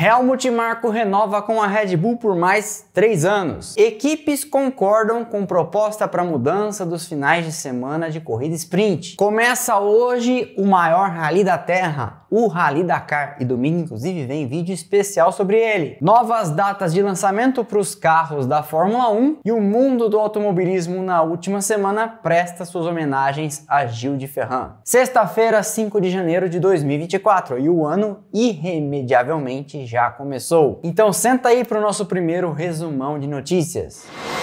Helmut Marko renova com a Red Bull por mais três anos. Equipes concordam com proposta para mudança dos finais de semana de corrida sprint. Começa hoje o maior rally da Terra, o Rally Dakar, e domingo inclusive vem vídeo especial sobre ele. Novas datas de lançamento para os carros da Fórmula 1 e o mundo do automobilismo na última semana presta suas homenagens a Gil de Ferran. Sexta-feira, 5 de janeiro de 2024 e o ano irremediavelmente já começou. Então senta aí para o nosso primeiro resumão de notícias.